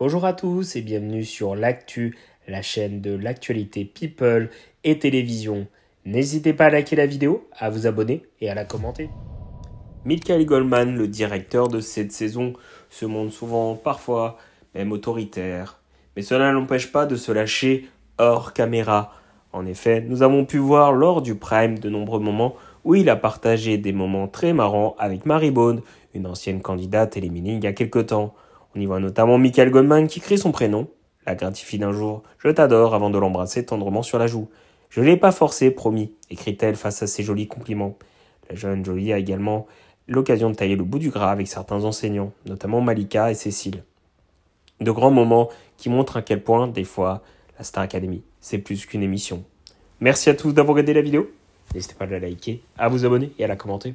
Bonjour à tous et bienvenue sur l'actu, la chaîne de l'actualité people et télévision. N'hésitez pas à liker la vidéo, à vous abonner et à la commenter. Michael Goldman, le directeur de cette saison, se montre souvent, parfois même autoritaire, mais cela n'empêche pas de se lâcher hors caméra. En effet, nous avons pu voir lors du prime de nombreux moments où il a partagé des moments très marrants avec Marie Bone, une ancienne candidate éliminée il y a quelque temps. On y voit notamment Michael Goldman qui crie son prénom, la gratifie d'un jour « Je t'adore » avant de l'embrasser tendrement sur la joue. « Je l'ai pas forcé, promis », écrit-elle face à ses jolis compliments. La jeune Jolie a également l'occasion de tailler le bout du gras avec certains enseignants, notamment Malika et Cécile. De grands moments qui montrent à quel point, des fois, la Star Academy, c'est plus qu'une émission. Merci à tous d'avoir regardé la vidéo. N'hésitez pas à la liker, à vous abonner et à la commenter.